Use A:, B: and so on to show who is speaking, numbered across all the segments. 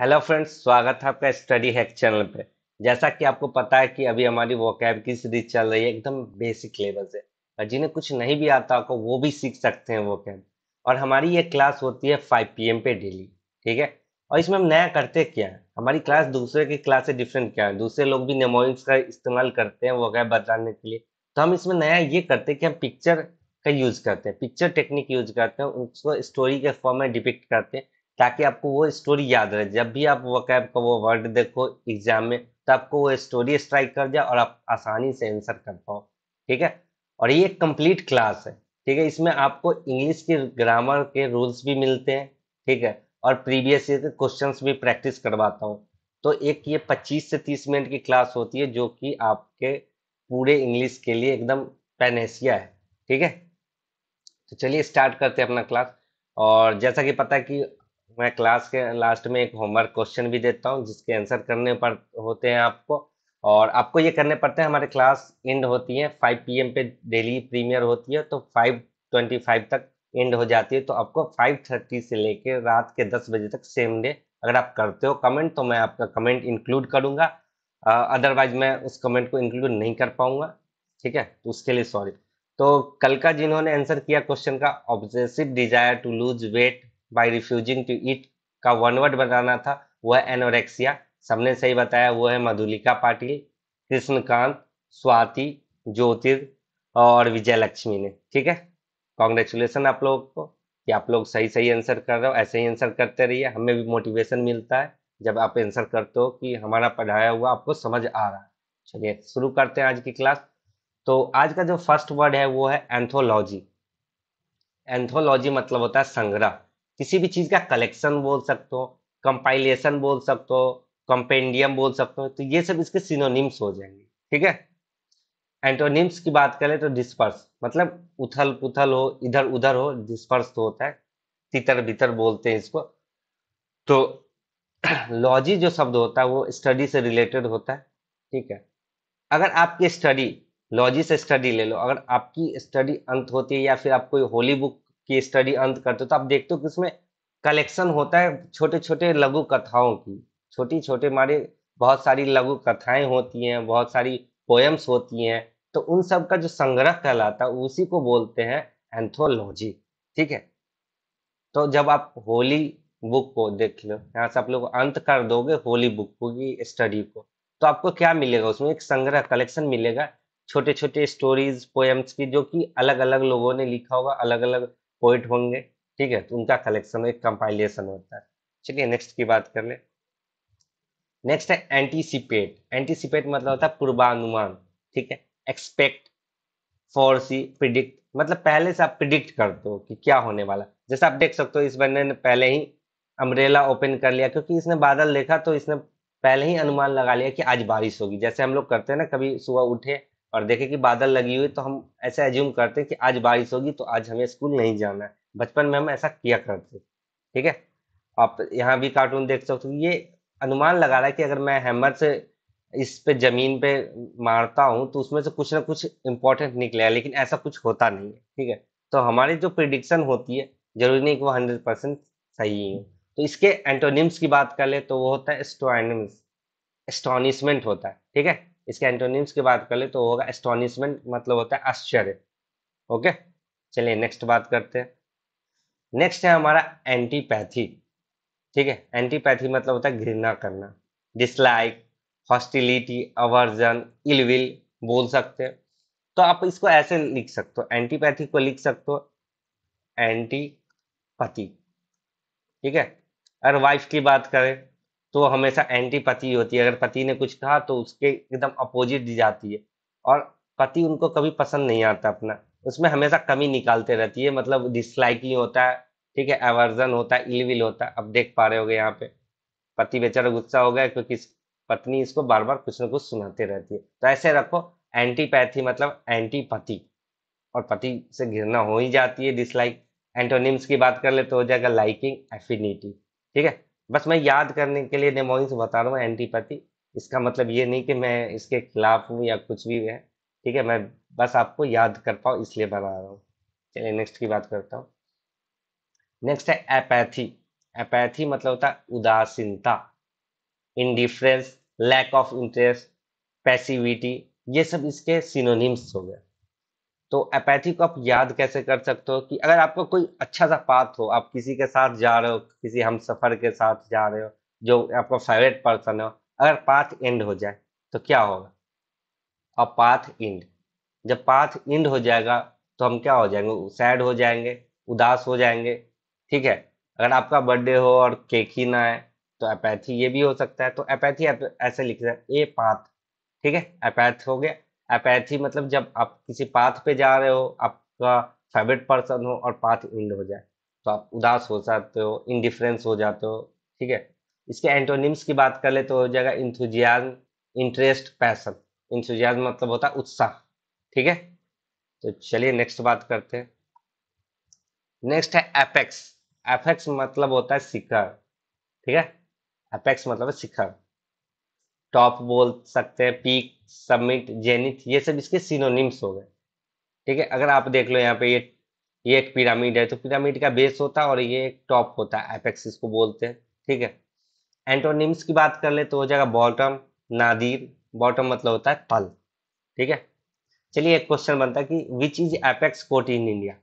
A: hello friends स्वागत है आपका स्टडी हैक चैनल पे जैसा कि आपको पता है कि अभी हमारी वोकैब की सीरीज चल रही है एकदम बेसिक लेवल से और जिन्हें कुछ नहीं भी आता होगा वो भी सीख सकते हैं वोकैब और हमारी ये क्लास होती है 5 पीएम पे डेली ठीक है और इसमें हम नया करते क्या है हमारी क्लास दूसरे की क्लास से डिफरेंट क्या है दूसरे लोग भी नेमोइंस का इस्तेमाल करते हैं वोकैब बताने के लिए तो हम इसमें नया ये करते हैं कि हम पिक्चर का यूज़ करते हैं पिक्चर टेक्निक यूज करते हैं उसको स्टोरी के फॉर्म में डिपिक्ट करते हैं ताकि आपको वो स्टोरी याद रहे जब भी आप वकैब का वो वर्ड देखो एग्जाम में तो आपको वो स्टोरी स्ट्राइक कर जाए और आप आसानी से आंसर कर पाओ ठीक है और ये कंप्लीट क्लास है ठीक है इसमें आपको इंग्लिश के ग्रामर के रूल्स भी मिलते हैं ठीक है और प्रीवियस ईयर के क्वेश्चन भी प्रैक्टिस करवाता हूँ तो एक ये 25 से 30 मिनट की क्लास होती है जो कि आपके पूरे इंग्लिश के लिए एकदम पेनेसिया है ठीक है तो चलिए स्टार्ट करते हैं अपना क्लास और जैसा कि पता है कि मैं क्लास के लास्ट में एक होमवर्क क्वेश्चन भी देता हूँ जिसके आंसर करने पर होते हैं आपको और आपको ये करने पड़ते हैं हमारे क्लास एंड होती है फाइव पी पे डेली प्रीमियर होती है तो फाइव ट्वेंटी फाइव तक एंड हो जाती है तो आपको फाइव थर्टी से लेकर रात के दस बजे तक सेम डे अगर आप करते हो कमेंट तो मैं आपका कमेंट इंक्लूड करूँगा अदरवाइज मैं उस कमेंट को इंक्लूड नहीं कर पाऊँगा ठीक है तो उसके लिए सॉरी तो कल का जिन्होंने आंसर किया क्वेश्चन का obsessive desire to lose weight by refusing to eat का वन वर्ड बताना था वह एनोरेक्सिया सबने सही बताया वो है मधुलिका पाटिल कृष्णकांत स्वाति ज्योतिर और विजय लक्ष्मी ने ठीक है कॉन्ग्रेचुलेसन आप लोगों को कि आप लोग सही सही आंसर कर रहे हो ऐसे ही आंसर करते रहिए हमें भी मोटिवेशन मिलता है जब आप आंसर करते हो कि हमारा पढ़ाया हुआ आपको समझ आ रहा है चलिए शुरू करते हैं आज की क्लास तो आज का जो फर्स्ट वर्ड है वो है एंथोलॉजी एंथोलॉजी मतलब होता है संग्रह किसी भी चीज़ का कलेक्शन बोल सकते हो कंपाइलेशन बोल सकते हो कंपेंडियम बोल सकते हो तो ये सब इसके सिनोनिम्स हो जाएंगे ठीक है एंटोनिम्स की बात करें तो डिस्पर्स मतलब उथल पुथल हो इधर उधर हो डिस्पर्स तो होता है तितर बितर बोलते हैं इसको तो लॉजी जो शब्द होता है वो स्टडी से रिलेटेड होता है ठीक है अगर आपकी स्टडी लॉजी से स्टडी ले लो अगर आपकी स्टडी अंत होती है या फिर आप कोई होली बुक की स्टडी अंत करते हो तो आप देखते हो कि उसमें कलेक्शन होता है छोटे छोटे लघु कथाओं की छोटी छोटे हमारे बहुत सारी लघु कथाएं होती हैं बहुत सारी पोएम्स होती हैं तो उन सब का जो संग्रह कहलाता है उसी को बोलते हैं एंथोलॉजी ठीक है तो जब आप होली बुक को देख लो यहाँ से आप लोग अंत कर दोगे होली बुक की स्टडी को तो आपको क्या मिलेगा उसमें एक संग्रह कलेक्शन मिलेगा छोटे छोटे स्टोरीज पोएम्स की जो कि अलग अलग लोगों ने लिखा होगा अलग अलग पोइट होंगे ठीक है तो उनका कलेक्शन एक कंपाइलेशन होता है चलिए नेक्स्ट की बात कर ले नेक्स्ट है एंटीसिपेट एंटीसिपेट मतलब होता है पूर्वानुमान ठीक है एक्सपेक्ट फोरसी प्रिडिक्ट मतलब पहले से आप प्रिडिक्ट कर दो कि क्या होने वाला जैसे आप देख सकते हो इस बंदे ने पहले ही अम्ब्रेला ओपन कर लिया क्योंकि इसने बादल देखा तो इसने पहले ही अनुमान लगा लिया कि आज बारिश होगी जैसे हम लोग करते हैं ना कभी सुबह उठे और देखे कि बादल लगी हुई तो हम ऐसा एज्यूम करते हैं कि आज बारिश होगी तो आज हमें स्कूल नहीं जाना है बचपन में हम ऐसा किया करते ठीक है आप यहाँ भी कार्टून देख सकते हो ये अनुमान लगा रहा है कि अगर मैं हैमर से इस पे जमीन पे मारता हूँ तो उसमें से कुछ ना कुछ इम्पोर्टेंट निकलेगा लेकिन ऐसा कुछ होता नहीं है ठीक है तो हमारी जो प्रिडिक्शन होती है जरूरी नहीं कि वो हंड्रेड परसेंट सही हो तो इसके एंटोनिम्स की बात कर ले तो वो होता है एस्टोनिम्स एस्टोनिशमेंट होता है ठीक है इसके एंटोनिम्स की बात कर ले तो होगा एस्टोनिशमेंट मतलब होता है आश्चर्य ओके चलिए नेक्स्ट बात करते हैं नेक्स्ट है हमारा एंटीपैथी ठीक है एंटीपैथी मतलब होता है घृणा करना डिसलाइक हॉस्टिलिटी अवर्जन इलविल बोल सकते हैं तो आप इसको ऐसे लिख सकते हो एंटीपैथी को लिख सकते हो एंटीपति ठीक है अगर वाइफ की बात करें तो हमेशा एंटी पति होती है अगर पति ने कुछ कहा तो उसके एकदम अपोजिट दी जाती है और पति उनको कभी पसंद नहीं आता अपना उसमें हमेशा कमी निकालते रहती है मतलब डिसलाइकिंग होता है ठीक है एवर्जन होता है इलविल होता है अब देख पा रहे हो गए यहाँ पे पति बेचारा गुस्सा हो गया क्योंकि पत्नी इसको बार बार कुछ ना कुछ सुनाते रहती है तो ऐसे रखो एंटीपैथी मतलब एंटी पति और पति से घिरना हो ही जाती है डिसलाइक एंटोनिम्स की बात कर ले तो हो जाएगा लाइकिंग एफिनिटी ठीक है बस मैं याद करने के लिए डेमोइंस बता रहा हूँ एंटीपैथी इसका मतलब ये नहीं कि मैं इसके खिलाफ हूँ या कुछ भी है ठीक है मैं बस आपको याद कर पाऊँ इसलिए बना रहा हूँ चलिए नेक्स्ट की बात करता हूँ नेक्स्ट है अपैथी अपैथी मतलब होता है उदासीनता indifference lack of interest passivity ये सब इसके सिनोनिम्स हो गया तो अपैथी को आप याद कैसे कर सकते हो कि अगर आपका कोई अच्छा सा पाथ हो आप किसी के साथ जा रहे हो किसी हम सफर के साथ जा रहे हो जो आपका फेवरेट पर्सन हो अगर पाथ एंड हो जाए तो क्या होगा और पाथ इंड जब पाथ इंड हो जाएगा तो हम क्या हो जाएंगे सैड हो जाएंगे उदास हो जाएंगे ठीक है अगर आपका बर्थडे हो और केक ही ना है तो अपैथी ये भी हो सकता है तो अपैथी ऐसे लिख सकते ए पाथ ठीक है अपैथ हो गया अपैथी मतलब जब आप किसी पाथ पे जा रहे हो आपका फेवरेट पर्सन हो और पाथ इंड हो जाए तो आप उदास हो जाते हो इनडिफरेंस हो जाते हो ठीक है इसके एंटोनिम्स की बात कर ले तो हो जाएगा इंथुजियाज इंटरेस्ट पैसन इंथुजियाज मतलब होता है उत्साह ठीक है तो चलिए नेक्स्ट बात करते हैं नेक्स्ट है एपेक्स एपेक्स मतलब होता है शिखर ठीक है एपेक्स मतलब शिखर टॉप बोल सकते हैं पीक सबमिट जेनिथ ये सब इसके सिनोनिम्स हो गए ठीक है अगर आप देख लो यहाँ पे ये ये एक पिरामिड है तो पिरामिड का बेस होता है और ये एक टॉप होता है एपेक्स इसको बोलते हैं ठीक है एंटोनिम्स की बात कर ले तो हो जाएगा बॉटम नादिर बॉटम मतलब होता है तल ठीक है चलिए एक क्वेश्चन बनता है कि which is apex court in India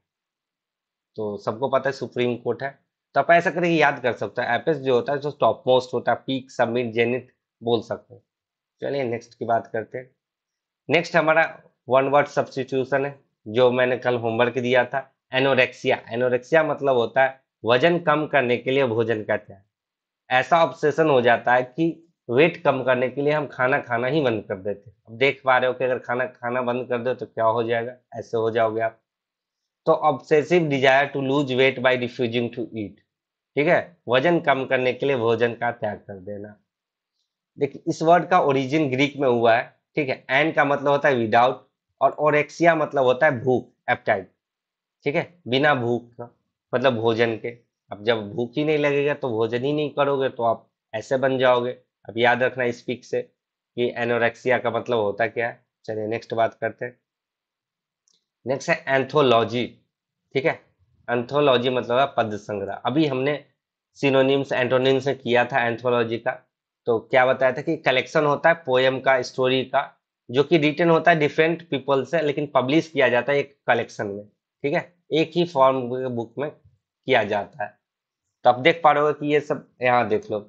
A: तो सबको पता है सुप्रीम कोर्ट है तो आप ऐसा करके याद कर सकते हैं एपेक्स जो होता है जो टॉप मोस्ट होता है पीक सबमिट जेनिथ बोल सकते हैं चलिए नेक्स्ट की बात करते हैं नेक्स्ट हमारा वन वर्ड सब्सटीट्यूशन है जो मैंने कल होमवर्क दिया था एनोरेक्सिया एनोरेक्सिया मतलब होता है वजन कम करने के लिए भोजन का त्याग ऐसा ऑब्सेशन हो जाता है कि वेट कम करने के लिए हम खाना खाना ही बंद कर देते हैं अब देख पा रहे हो कि अगर खाना खाना बंद कर दो तो क्या हो जाएगा ऐसे हो जाओगे आप तो obsessive desire to lose weight by refusing to eat ठीक है वजन कम करने के लिए भोजन का त्याग कर देना देखिए इस वर्ड का ओरिजिन ग्रीक में हुआ है ठीक है एन का मतलब होता है विदाउट और ओरेक्सिया मतलब होता है भूख एपटाइट ठीक है बिना भूख मतलब भोजन के अब जब भूख ही नहीं लगेगा तो भोजन ही नहीं करोगे तो आप ऐसे बन जाओगे अब याद रखना इस पिक से कि एनोरेक्सिया का मतलब होता क्या है चलिए नेक्स्ट बात करते हैं नेक्स्ट है एंथोलॉजी ठीक है एंथोलॉजी मतलब पद संग्रह अभी हमने सिनोनिम्स एंटोनिम्स किया था एंथोलॉजी का तो क्या बताया था कि कलेक्शन होता है पोएम का स्टोरी का जो कि रिटर्न होता है डिफरेंट पीपल से लेकिन पब्लिश किया जाता है एक कलेक्शन में ठीक है एक ही फॉर्म बुक में किया जाता है तो आप देख पा रहे हो कि ये सब यहाँ देख लो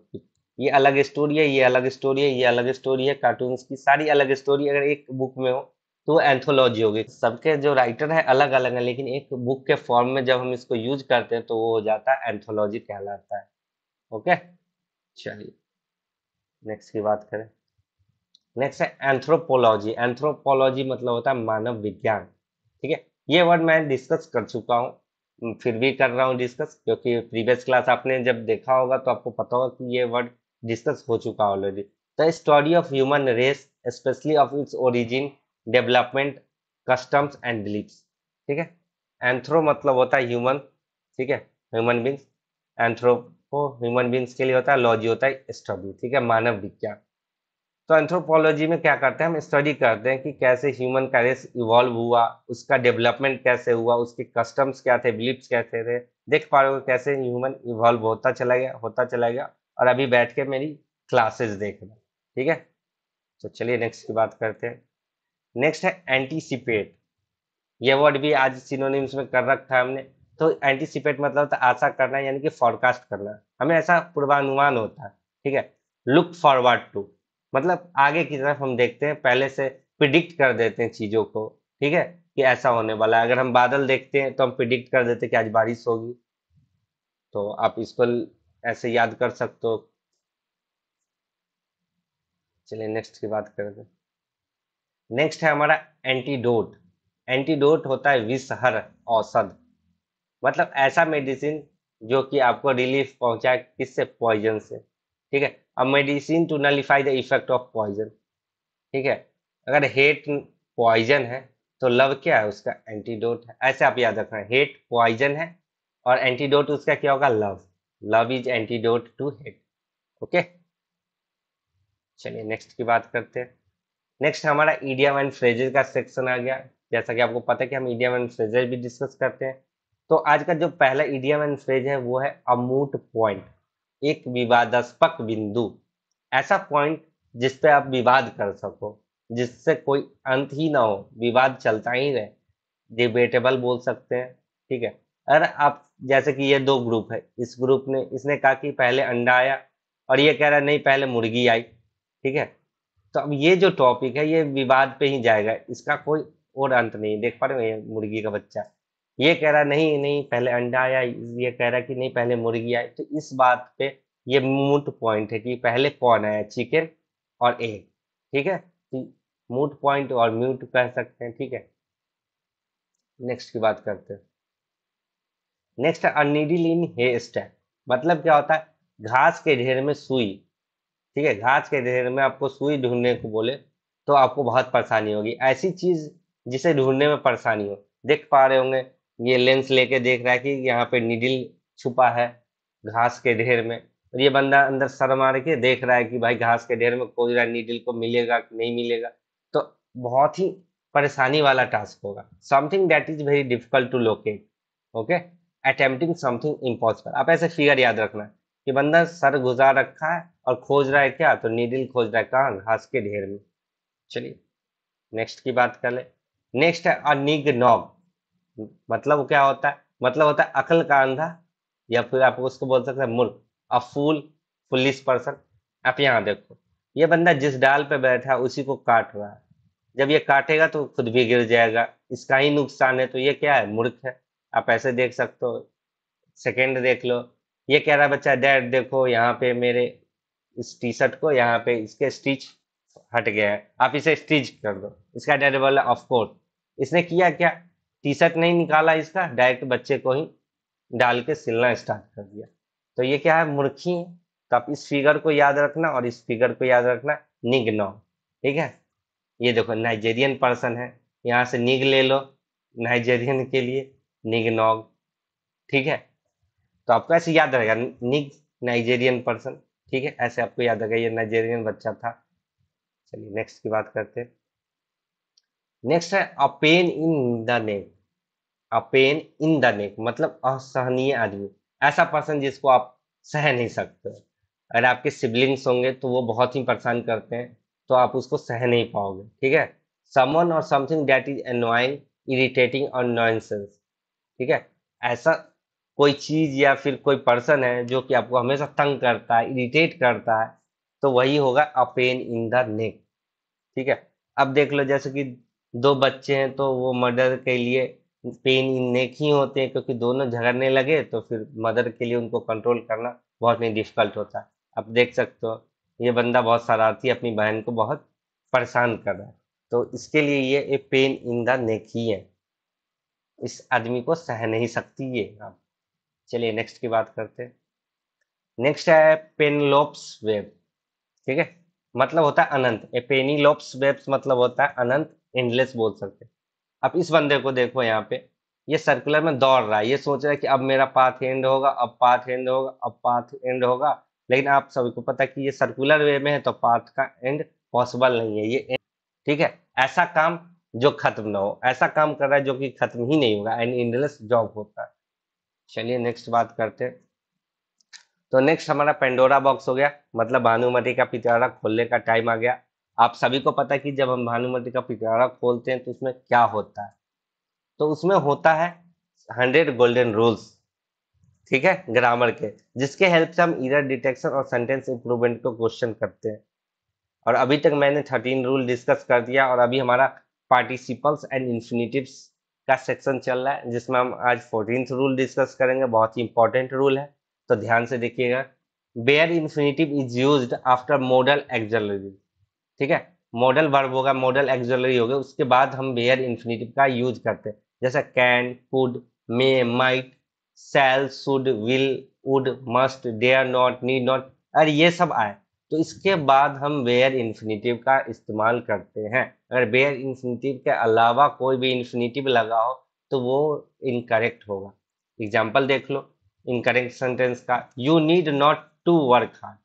A: ये अलग स्टोरी है ये अलग स्टोरी है ये अलग स्टोरी है कार्टून की सारी अलग स्टोरी अगर एक बुक में हो तो वो एंथोलॉजी होगी सबके जो राइटर है अलग अलग है लेकिन एक बुक के फॉर्म में जब हम इसको यूज करते हैं तो वो हो जाता है एंथोलॉजी कहलाता है ओके चलिए नेक्स्ट की बात करें नेक्स्ट है एंथ्रोपोलॉजी एंथ्रोपोलॉजी मतलब होता है मानव विज्ञान ठीक है ये वर्ड मैं डिस्कस कर चुका हूँ फिर भी कर रहा हूँ डिस्कस क्योंकि प्रीवियस क्लास आपने जब देखा होगा तो आपको पता होगा कि ये वर्ड डिस्कस हो चुका already the story of human race specially of its origin development customs and beliefs ठीक है एंथ्रो मतलब होता है ह्यूमन ठीक है ह्यूमन बींग्स एंथ्रो वो ह्यूमन बींग्स के लिए होता है लॉजी होता है स्टडी ठीक है मानव विज्ञान तो एंथ्रोपोलॉजी में क्या करते हैं हम स्टडी करते हैं कि कैसे ह्यूमन का रेस इवॉल्व हुआ उसका डेवलपमेंट कैसे हुआ उसके कस्टम्स क्या थे बिलीफ्स कैसे थे देख पा रहे हो कैसे ह्यूमन इवॉल्व होता चला गया होता चला गया और अभी बैठ के मेरी क्लासेस देख रहे ठीक है तो चलिए नेक्स्ट की बात करते हैं नेक्स्ट है एंटीसिपेट ये वर्ड भी आज सिनोनिम्स में कर रखा है हमने तो एंटिसिपेट मतलब तो आशा करना यानी कि फॉरकास्ट करना हमें ऐसा पूर्वानुमान होता है ठीक है लुक फॉरवर्ड टू मतलब आगे की तरफ हम देखते हैं पहले से प्रिडिक्ट कर देते हैं चीज़ों को ठीक है कि ऐसा होने वाला है अगर हम बादल देखते हैं तो हम प्रिडिक्ट कर देते हैं कि आज बारिश होगी तो आप इसको ऐसे याद कर सकते हो चलिए नेक्स्ट की बात करते हैं नेक्स्ट है हमारा एंटीडोट एंटीडोट होता है विषहर औषध मतलब ऐसा मेडिसिन जो कि आपको रिलीफ पहुंचाए किससे पॉइजन से ठीक है अब medicine to nullify the effect of poison ठीक है अगर हेट पॉइजन है तो लव क्या है उसका एंटीडोट है ऐसे आप याद रखना हेट पॉइजन है और एंटीडोट उसका क्या होगा love love is antidote to hate okay चलिए नेक्स्ट की बात करते हैं नेक्स्ट हमारा ईडियम एंड फ्रेजेज का सेक्शन आ गया जैसा कि आपको पता है कि हम ईडियम एंड फ्रेजेज भी डिस्कस करते हैं तो आज का जो पहला इडियम एंड फ्रेज है वो है अमूट पॉइंट एक विवादास्पद बिंदु ऐसा पॉइंट जिस पे आप विवाद कर सको जिससे कोई अंत ही ना हो विवाद चलता ही रहे डिबेटेबल बोल सकते हैं ठीक है अगर आप जैसे कि ये दो ग्रुप है इस ग्रुप ने इसने कहा कि पहले अंडा आया और ये कह रहा नहीं पहले मुर्गी आई ठीक है तो अब ये जो टॉपिक है ये विवाद पे ही जाएगा इसका कोई और अंत नहीं देख पा रहे हो ये मुर्गी का बच्चा ये कह रहा नहीं नहीं पहले अंडा आया ये कह रहा कि नहीं पहले मुर्गी आई तो इस बात पे ये मूट पॉइंट है कि पहले कौन आया चिकन और एग ठीक है मूट तो पॉइंट और म्यूट कह सकते हैं ठीक है नेक्स्ट की बात करते हैं नेक्स्ट अनिडिल इन हे स्टैक मतलब क्या होता है घास के ढेर में सुई ठीक है घास के ढेर में आपको सुई ढूंढने को बोले तो आपको बहुत परेशानी होगी ऐसी चीज जिसे ढूंढने में परेशानी हो देख पा रहे होंगे ये लेंस लेके देख रहा है कि यहाँ पे निडिल छुपा है घास के ढेर में और ये बंदा अंदर सर मार के देख रहा है कि भाई घास के ढेर में कोई रहा को मिलेगा कि नहीं मिलेगा तो बहुत ही परेशानी वाला टास्क होगा something that is very difficult to locate okay attempting something impossible आप ऐसे फिगर याद रखना है कि बंदा सर गुजार रखा है और खोज रहा है क्या तो निडिल खोज रहा है कहाँ घास के ढेर में चलिए नेक्स्ट की बात कर ले नेक्स्ट है अनिग नॉग मतलब क्या होता है मतलब होता है अकल का अंधा या फिर आप उसको बोल सकते हैं मूर्ख अ फूल पुलिस पर्सन आप यहाँ देखो ये बंदा जिस डाल पे बैठा है उसी को काट रहा है जब ये काटेगा तो खुद भी गिर जाएगा इसका ही नुकसान है तो ये क्या है मूर्ख है आप ऐसे देख सकते हो सेकेंड देख लो ये कह रहा बच्चा डैड देखो यहाँ पे मेरे इस टी शर्ट को यहाँ पे इसके स्टिच हट गया है आप इसे स्टिच कर दो इसका डैड बोला ऑफकोर्स इसने किया क्या टी शर्ट नहीं निकाला इसका डायरेक्ट बच्चे को ही डाल के सिलना स्टार्ट कर दिया तो ये क्या है मूर्खी है तो आप इस फिगर को याद रखना और इस फिगर को याद रखना निग नो ठीक है ये देखो नाइजेरियन पर्सन है यहाँ से निग ले लो नाइजेरियन के लिए निग नॉग ठीक है तो आपको ऐसे याद रहेगा निग नाइजेरियन पर्सन ठीक है ऐसे आपको याद रहेगा ये नाइजेरियन बच्चा था चलिए नेक्स्ट की बात करते हैं नेक्स्ट है a pain in the neck a pain in the neck मतलब असहनीय आदमी ऐसा पर्सन जिसको आप सह नहीं सकते अगर आपके सिबलिंग्स होंगे तो वो बहुत ही परेशान करते हैं तो आप उसको सह नहीं पाओगे ठीक है समवन और something that is annoying irritating और नॉइंसेंस ठीक है ऐसा कोई चीज़ या फिर कोई पर्सन है जो कि आपको हमेशा तंग करता है इरिटेट करता है तो वही होगा अ पेन इन द नेक ठीक है अब देख लो जैसे कि दो बच्चे हैं तो वो मर्डर के लिए पेन नेक ही होते हैं क्योंकि दोनों झगड़ने लगे तो फिर मदर के लिए उनको कंट्रोल करना बहुत ही डिफिकल्ट होता है आप देख सकते हो ये बंदा बहुत शरारती अपनी बहन को बहुत परेशान कर रहा है तो इसके लिए ये ए पेन इन द नेक ही है इस आदमी को सह नहीं सकती ये आप चलिए नेक्स्ट की बात करते हैं नेक्स्ट है पेनलोप्स वेब ठीक है मतलब होता है अनंत ए पेनी लोप्स वेब्स मतलब होता है अनंत एंडलेस बोल सकते हैं अब इस बंदे को देखो यहाँ पे ये सर्कुलर में दौड़ रहा है ये सोच रहा है कि अब मेरा पाथ एंड होगा अब पाथ एंड होगा अब पाथ एंड होगा लेकिन आप सभी को पता कि ये सर्कुलर वे में है तो पाथ का एंड पॉसिबल नहीं है ये ठीक है ऐसा काम जो खत्म ना हो ऐसा काम कर रहा है जो कि खत्म ही नहीं होगा एंड इंडलेस जॉब होता है चलिए नेक्स्ट बात करते हैं तो नेक्स्ट हमारा पेंडोरा बॉक्स हो गया मतलब भानुमति का पिटारा खोलने का टाइम आ गया आप सभी को पता कि जब हम भानुमति का पिटारा खोलते हैं तो उसमें क्या होता है तो उसमें होता है हंड्रेड गोल्डन रूल्स ठीक है ग्रामर के जिसके हेल्प से हम इरर डिटेक्शन और सेंटेंस इंप्रूवमेंट को क्वेश्चन करते हैं और अभी तक मैंने थर्टीन रूल डिस्कस कर दिया और अभी हमारा पार्टिसिपल्स एंड इन्फिनिटिव्स का सेक्शन चल रहा है जिसमें हम आज फोर्टीन रूल डिस्कस करेंगे बहुत ही इंपॉर्टेंट रूल है तो ध्यान से देखिएगा bare infinitive is use after modal auxiliary ठीक है मॉडल वर्ब होगा मॉडल एक्जलरी होगा उसके बाद हम वेयर इन्फिनेटिव का यूज करते हैं जैसे can could may might shall should will would must dare not need not अगर ये सब आए तो इसके बाद हम वेयर इन्फिनेटिव का इस्तेमाल करते हैं अगर वेयर इन्फिनेटिव के अलावा कोई भी इन्फिनेटिव लगा हो तो वो इनकरेक्ट होगा एग्जाम्पल देख लो इनकरेक्ट सेंटेंस का you need not to work hard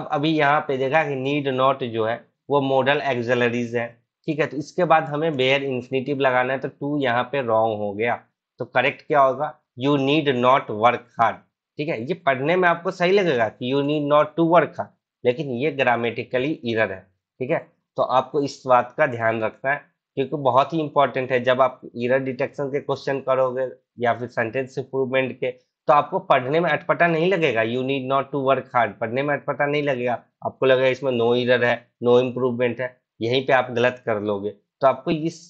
A: अब अभी यहाँ पे देखा कि नीड नॉट जो है वो मॉडल एक्सेलरीज है ठीक है तो इसके बाद हमें बेयर इन्फिनेटिव लगाना है तो टू यहाँ पे रॉन्ग हो गया तो करेक्ट क्या होगा you need not work hard ठीक है ये पढ़ने में आपको सही लगेगा कि you need not to work hard लेकिन ये ग्रामेटिकली इरर है ठीक है तो आपको इस बात का ध्यान रखना है क्योंकि बहुत ही इंपॉर्टेंट है जब आप इरर डिटेक्शन के क्वेश्चन करोगे या फिर सेंटेंस इंप्रूवमेंट के तो आपको पढ़ने में अटपटा नहीं लगेगा you need not to work hard पढ़ने में अटपटा नहीं लगेगा आपको लगेगा इसमें नो इरर है नो इम्प्रूवमेंट है यहीं पे आप गलत कर लोगे तो आपको इस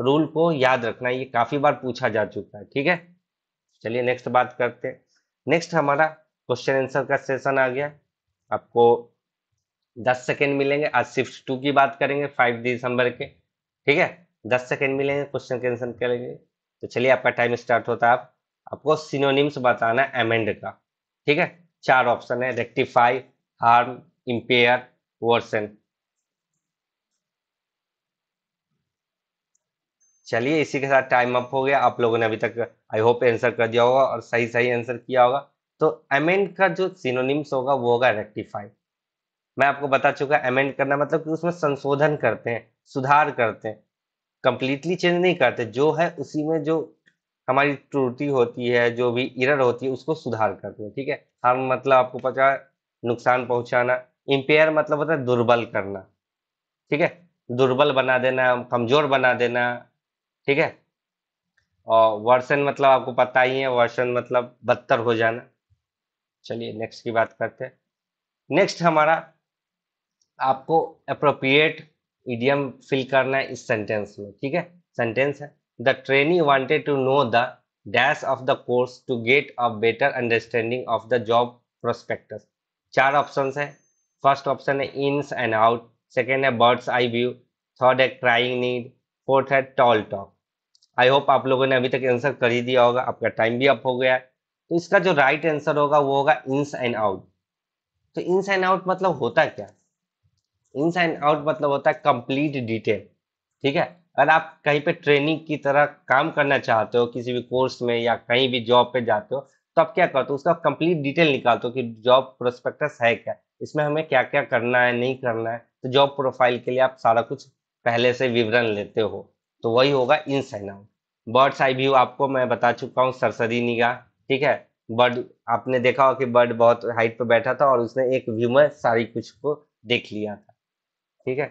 A: रूल को याद रखना है ये काफ़ी बार पूछा जा चुका है ठीक है चलिए नेक्स्ट बात करते नेक्स्ट हमारा क्वेश्चन आंसर का सेशन आ गया आपको दस सेकेंड मिलेंगे आज शिफ्ट टू की बात करेंगे फाइव दिसंबर के ठीक है दस सेकेंड मिलेंगे क्वेश्चन के आंसर करेंगे तो चलिए आपका टाइम स्टार्ट होता है आप, आपको सिनोनिम्स बताना है एमेंड का ठीक है चार ऑप्शन है रेक्टिफाई हार्म impair, worsen चलिए इसी के साथ टाइम अप हो गया आप लोगों ने अभी तक आई होप आंसर कर दिया होगा और सही सही आंसर किया होगा तो अमेंड का जो सिनोनिम्स होगा वो होगा रेक्टिफाई मैं आपको बता चुका अमेंड करना मतलब कि उसमें संशोधन करते हैं सुधार करते हैं कंप्लीटली चेंज नहीं करते जो है उसी में जो हमारी त्रुटि होती है जो भी इरर होती है उसको सुधार करते हैं ठीक है हम मतलब आपको पता नुकसान पहुंचाना इम्पेयर मतलब होता है दुर्बल करना ठीक है दुर्बल बना देना कमजोर बना देना ठीक है और वर्सन मतलब आपको पता ही है वर्षन मतलब बदतर हो जाना चलिए नेक्स्ट की बात करते हैं नेक्स्ट हमारा आपको अप्रोप्रिएट इडियम फिल करना है इस सेंटेंस में ठीक है सेंटेंस है the trainee wanted to know the dash of the course to get a better understanding of the job prospects चार ऑप्शंस है फर्स्ट ऑप्शन है इन्स एंड आउट सेकेंड है बर्ड्स आई व्यू थर्ड है crying need fourth है tall talk I hope आप लोगों ने अभी तक आंसर कर ही दिया होगा आपका टाइम भी अप हो गया तो इसका जो राइट right आंसर होगा वो होगा इन्स एंड आउट तो इन्स एंड आउट मतलब होता है क्या इन्स एंड आउट मतलब होता है कंप्लीट डिटेल ठीक है अगर आप कहीं पे ट्रेनिंग की तरह काम करना चाहते हो किसी भी कोर्स में या कहीं भी जॉब पे जाते हो तो आप क्या करते हो उसका कंप्लीट डिटेल निकालते हो कि जॉब प्रोस्पेक्टस है क्या इसमें हमें क्या क्या करना है नहीं करना है तो जॉब प्रोफाइल के लिए आप सारा कुछ पहले से विवरण लेते हो तो वही होगा इन साइन आउट बर्ड्स आई व्यू आपको मैं बता चुका हूँ सरसरी निगाह ठीक है बर्ड आपने देखा हो कि बर्ड बहुत हाइट पर बैठा था और उसने एक व्यू में सारी कुछ को देख लिया था ठीक है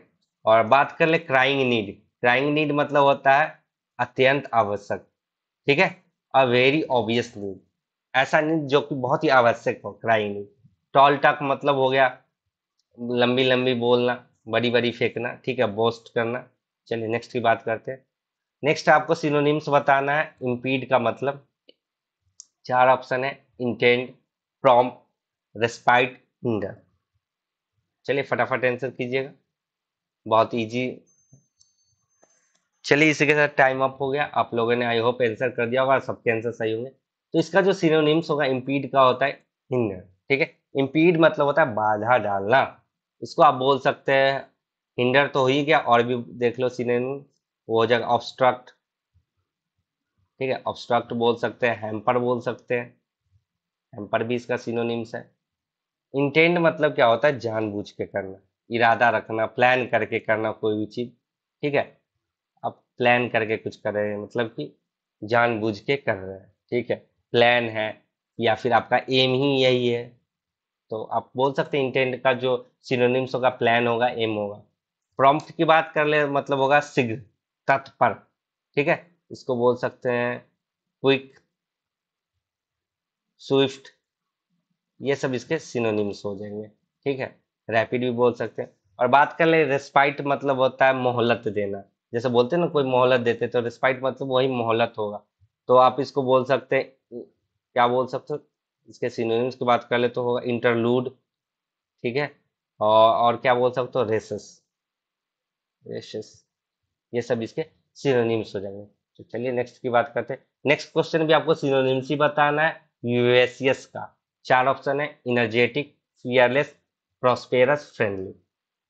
A: और बात कर ले क्राइंग नीड क्राइंग नीड मतलब होता है अत्यंत आवश्यक ठीक है अ वेरी ऑब्वियस नीड ऐसा नहीं जो कि बहुत ही आवश्यक हो क्राई नहीं टॉल टक मतलब हो गया लंबी लंबी बोलना बड़ी बड़ी फेंकना ठीक है बोस्ट करना चलिए नेक्स्ट की बात करते हैं नेक्स्ट आपको सिनोनिम्स बताना है इम्पीड का मतलब चार ऑप्शन है इंटेंड प्रॉम रेस्पाइट हिंडर चलिए फटाफट आंसर कीजिएगा बहुत इजी चलिए इसी के साथ टाइम अप हो गया आप लोगों ने आई होप आंसर कर दिया होगा सबके आंसर सही होंगे तो इसका जो सिनोनिम्स होगा इम्पीड का होता है हिंड ठीक है इम्पीड मतलब होता है बाधा डालना इसको आप बोल सकते हैं हिंडर तो हो ही गया और भी देख लो सिनोनिम वो हो जाएगा ऑब्स्ट्रक्ट ठीक है ऑब्स्ट्रक्ट बोल सकते हैं हैम्पर बोल सकते हैं हैम्पर भी इसका सिनोनिम्स है इंटेंट मतलब क्या होता है जानबूझ के करना इरादा रखना प्लान करके करना कोई भी चीज़ ठीक है अब प्लान करके कुछ कर रहे हैं मतलब कि जानबूझ के कर रहे हैं ठीक है प्लान है या फिर आपका एम ही यही है तो आप बोल सकते हैं इंटेंट का जो सिनोनिम्स होगा प्लान होगा एम होगा प्रॉम्प्ट की बात कर ले मतलब होगा शीघ्र तत्पर ठीक है इसको बोल सकते हैं क्विक स्विफ्ट ये सब इसके सिनोनिम्स हो जाएंगे ठीक है रैपिड भी बोल सकते हैं और बात कर ले रेस्पाइट मतलब होता है मोहलत देना जैसे बोलते हैं ना कोई मोहलत देते तो रेस्पाइट मतलब वही मोहलत होगा तो आप इसको बोल सकते हैं क्या बोल सकते हो इसके सिनोनिम्स की बात कर ले तो होगा इंटरलूड ठीक है और और क्या बोल सकते हो रेसस रेसस ये सब इसके सिनोनिम्स हो जाएंगे तो चलिए नेक्स्ट की बात करते हैं नेक्स्ट क्वेश्चन भी आपको सिनोनिम्स ही बताना है यूएसएस का चार ऑप्शन है इनर्जेटिक फियरलेस प्रॉस्पेरस फ्रेंडली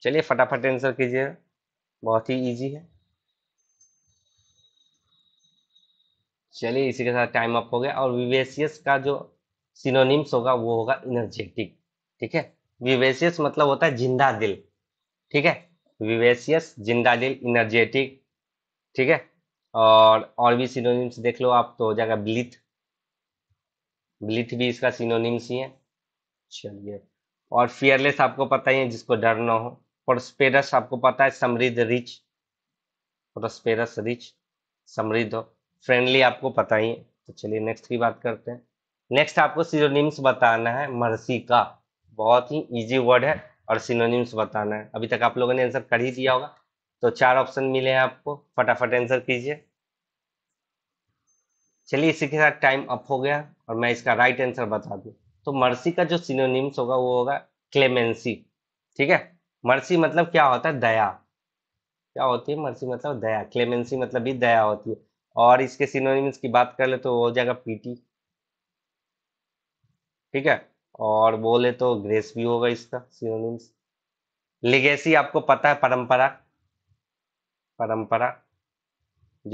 A: चलिए फटाफट आंसर कीजिए बहुत ही ईजी है चलिए इसी के साथ टाइम अप हो गया और विवेसियस का जो सिनोनिम्स होगा वो होगा इनर्जेटिक ठीक है विवेसियस मतलब होता है जिंदा दिल ठीक है विवेसियस जिंदा दिल इनर्जेटिक ठीक है और और भी सिनोनिम्स देख लो आप तो हो जाएगा ब्लिथ ब्लिथ भी इसका सिनोनिम्स ही है चलिए और फियरलेस आपको पता ही है जिसको डर ना हो प्रोस्पेरस आपको पता है समृद्ध रिच प्रोस्पेरस रिच समृद्ध हो फ्रेंडली आपको पता ही है तो चलिए नेक्स्ट की बात करते हैं नेक्स्ट आपको सिनोनिम्स बताना है मर्सी का बहुत ही इजी वर्ड है और सिनोनिम्स बताना है अभी तक आप लोगों ने आंसर कर ही दिया होगा तो चार ऑप्शन मिले हैं आपको फटाफट आंसर कीजिए चलिए इसी के साथ टाइम अप हो गया और मैं इसका राइट आंसर बता दू तो मर्सी का जो सिनोनिम्स होगा वो होगा क्लेमेंसी ठीक है मर्सी मतलब क्या होता है दया क्या होती है मर्सी मतलब दया क्लेमेंसी मतलब भी दया होती है और इसके सिनोनिम्स की बात कर ले तो हो जाएगा पीटी ठीक है और बोले तो ग्रेस भी होगा इसका सिनोनिम्स लिगेसी आपको पता है परंपरा परंपरा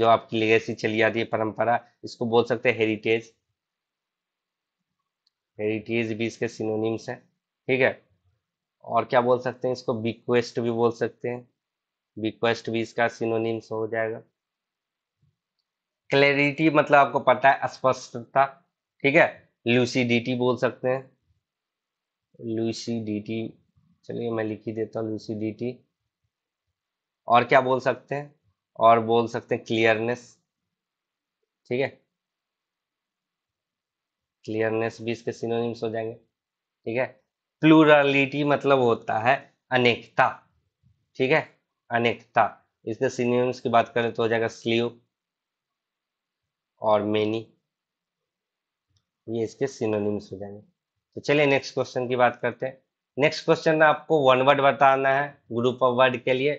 A: जो आपकी लिगेसी चली आती है परंपरा इसको बोल सकते हैं हेरिटेज हेरिटेज भी इसके सिनोनिम्स है ठीक है और क्या बोल सकते हैं इसको बिक्वेस्ट भी बोल सकते हैं बिक्वेस्ट भी इसका सिनोनिम्स हो जाएगा क्लैरिटी मतलब आपको पता है अस्पष्टता ठीक है लूसीडिटी बोल सकते हैं लूसीडिटी चलिए मैं लिख ही देता हूँ लूसीडिटी और क्या बोल सकते हैं और बोल सकते हैं क्लियरनेस ठीक है क्लियरनेस भी इसके सिनोनिम्स हो जाएंगे ठीक है प्लूरलिटी मतलब होता है अनेकता ठीक है अनेकता इसके सिनोनिम्स की बात करें तो हो जाएगा स्लीव और मेनी ये इसके सिनोनिम्स हो जाएंगे तो चलिए नेक्स्ट क्वेश्चन की बात करते हैं नेक्स्ट क्वेश्चन में आपको वन वर्ड बताना है ग्रुप ऑफ वर्ड के लिए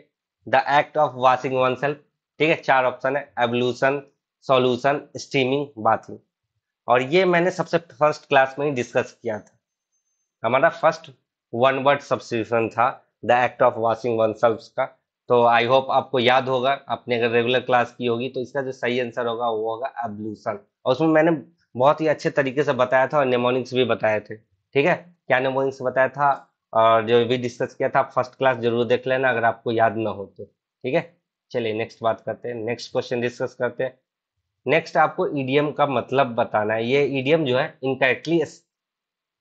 A: the act of washing oneself ठीक है चार ऑप्शन है एवल्यूशन सॉल्यूशन स्टीमिंग बाथिंग और ये मैंने सबसे फर्स्ट क्लास में ही डिस्कस किया था हमारा फर्स्ट वन वर्ड सब्सक्रिप्शन था the act of washing oneself का तो आई होप आपको याद होगा आपने अगर रेगुलर क्लास की होगी तो इसका जो सही आंसर होगा वो होगा एब्लूशन और उसमें मैंने बहुत ही अच्छे तरीके से बताया था और नेमोनिक्स भी बताए थे ठीक है क्या नेमोनिक्स बताया था और जो भी डिस्कस किया था फर्स्ट क्लास जरूर देख लेना अगर आपको याद ना हो तो ठीक है चलिए नेक्स्ट बात करते हैं नेक्स्ट क्वेश्चन डिस्कस करते हैं नेक्स्ट आपको ईडीएम का मतलब बताना है ये ईडीएम जो है इनकरेक्टली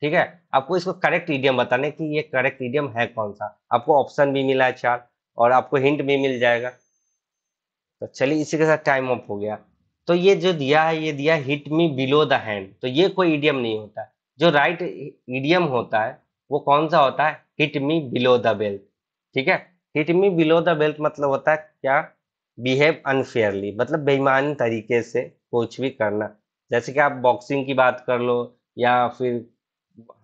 A: ठीक है आपको इसको करेक्ट ईडीएम बताना है कि ये करेक्ट ईडीएम है कौन सा आपको ऑप्शन भी मिला है चार और आपको हिंट भी मिल जाएगा तो चलिए इसी के साथ टाइम ऑफ हो गया तो ये जो दिया है ये दिया hit me below the hand तो ये कोई ईडियम नहीं होता जो राइट ईडियम होता है वो कौन सा होता है hit me below the belt ठीक है hit me below the belt मतलब होता है क्या बिहेव अनफेयरली मतलब बेईमान तरीके से कुछ भी करना जैसे कि आप बॉक्सिंग की बात कर लो या फिर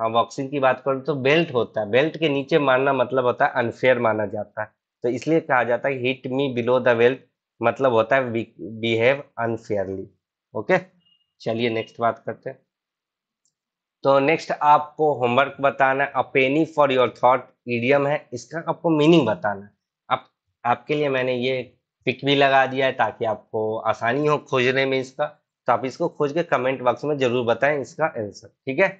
A: हाँ बॉक्सिंग की बात कर लो तो बेल्ट होता है बेल्ट के नीचे मारना मतलब होता है अनफेयर माना जाता है तो इसलिए कहा जाता है hit me below the wealth मतलब होता है बिहेव अनफेयरली ओके चलिए नेक्स्ट बात करते हैं तो नेक्स्ट आपको होमवर्क बताना है a penny for your thought idiom है इसका आपको मीनिंग बताना है आप आपके लिए मैंने ये पिक भी लगा दिया है ताकि आपको आसानी हो खोजने में इसका तो आप इसको खोज के कमेंट बॉक्स में जरूर बताएं इसका आंसर ठीक है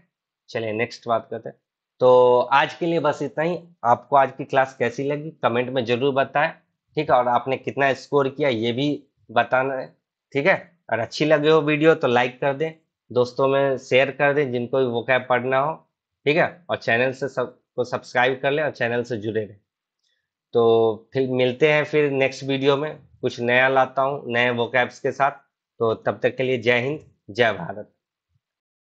A: चलिए नेक्स्ट बात करते हैं तो आज के लिए बस इतना ही आपको आज की क्लास कैसी लगी कमेंट में ज़रूर बताएं ठीक है और आपने कितना स्कोर किया ये भी बताना है ठीक है और अच्छी लगे हो वीडियो तो लाइक कर दें दोस्तों में शेयर कर दें जिनको भी वो कैब पढ़ना हो ठीक है और चैनल से सब को सब्सक्राइब कर लें और चैनल से जुड़े रहें तो फिर मिलते हैं फिर नेक्स्ट वीडियो में कुछ नया लाता हूँ नए वो के साथ तो तब तक के लिए जय हिंद जय भारत